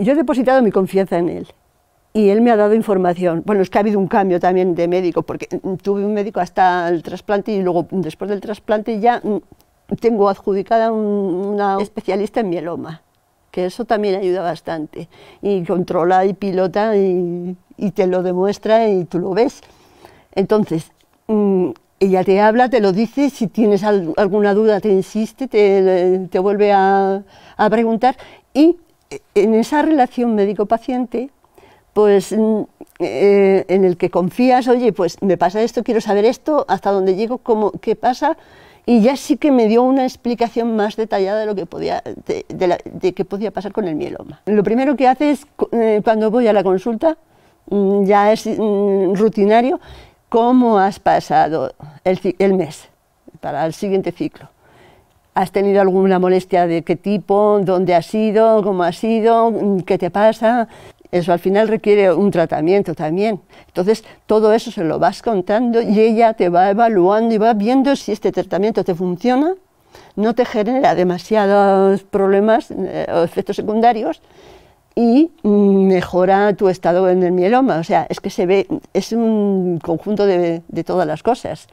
Yo he depositado mi confianza en él y él me ha dado información. Bueno, es que ha habido un cambio también de médico, porque mm, tuve un médico hasta el trasplante y luego mm, después del trasplante ya mm, tengo adjudicada una especialista en mieloma, que eso también ayuda bastante. Y controla y pilota y, te lo demuestra y tú lo ves. Entonces, ella te habla, te lo dice, si tienes alguna duda te insiste, te, te vuelve a, a preguntar y eh, en esa relación médico-paciente, pues mm, eh, en el que confías, oye, pues me pasa esto, quiero saber esto, hasta dónde llego, qué pasa, y ya sí que me dio una explicación más detallada de lo que podía, qué podía pasar con el mieloma. Lo primero que hace es, eh, cuando voy a la consulta, mm, ya es mm, rutinario, cómo has pasado el mes para el siguiente ciclo. ¿Has tenido alguna molestia de qué tipo? ¿Dónde has sido? ¿Cómo has sido? ¿Qué te pasa? Eso al final requiere un tratamiento también. Entonces, todo eso se lo vas contando y ella te va evaluando y va viendo si este tratamiento te funciona, no te genera demasiados problemas eh, o efectos secundarios y mm, mejora tu estado en el mieloma. O sea, es que se ve, es un conjunto de todas las cosas.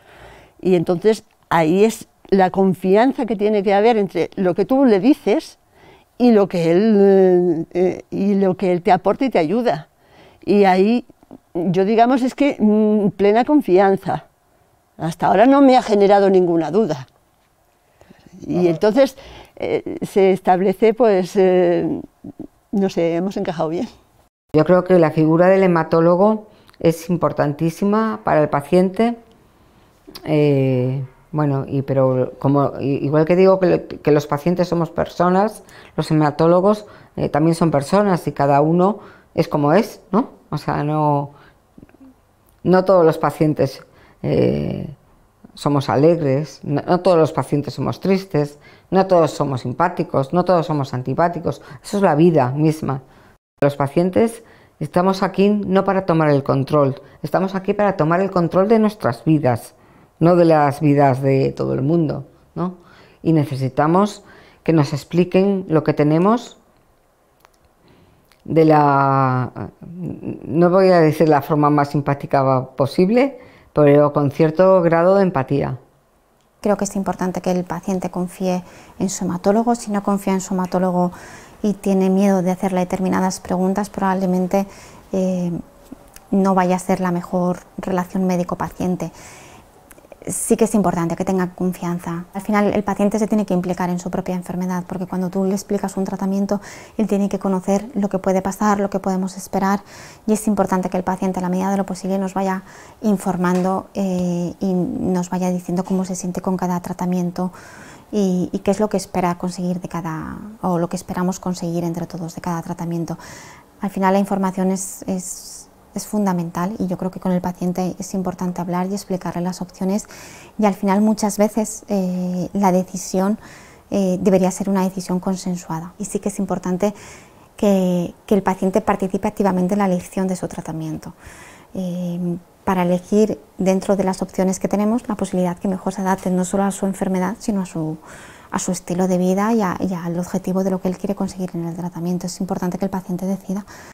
Y entonces ahí es la confianza que tiene que haber entre lo que tú le dices y lo que él, eh, eh, y lo que él te aporta y te ayuda. Y ahí yo digamos es que mm, plena confianza. Hasta ahora no me ha generado ninguna duda. Y entonces eh, se establece, pues, no sé, hemos encajado bien. Yo creo que la figura del hematólogo es importantísima para el paciente. Bueno, pero igual que digo que, los pacientes somos personas, los hematólogos eh, también son personas y cada uno es como es, ¿no? O sea, no, todos los pacientes eh, somos alegres, no, todos los pacientes somos tristes, no todos somos simpáticos, no todos somos antipáticos. Eso es la vida misma. Los pacientes estamos aquí no para tomar el control, estamos aquí para tomar el control de nuestras vidas no de las vidas de todo el mundo, ¿no? Y necesitamos que nos expliquen lo que tenemos de la, no voy a decir la forma más simpática posible, pero con cierto grado de empatía. Creo que es importante que el paciente confíe en su hematólogo. Si no confía en su hematólogo y tiene miedo de hacerle determinadas preguntas, probablemente eh, no vaya a ser la mejor relación médico-paciente sí que es importante que tenga confianza. Al final el paciente se tiene que implicar en su propia enfermedad porque cuando tú le explicas un tratamiento, él tiene que conocer lo que puede pasar, lo que podemos esperar y es importante que el paciente a la medida de lo posible nos vaya informando eh, y nos vaya diciendo cómo se siente con cada tratamiento y, qué es lo que espera conseguir de cada o lo que esperamos conseguir entre todos de cada tratamiento. Al final la información es es fundamental y yo creo que con el paciente es importante hablar y explicarle las opciones y al final muchas veces eh, la decisión eh, debería ser una decisión consensuada y sí que es importante que, el paciente participe activamente en la elección de su tratamiento. Eh, para elegir dentro de las opciones que tenemos la posibilidad que mejor se adapte no solo a su enfermedad, sino a su, estilo de vida y al objetivo de lo que él quiere conseguir en el tratamiento. Es importante que el paciente decida.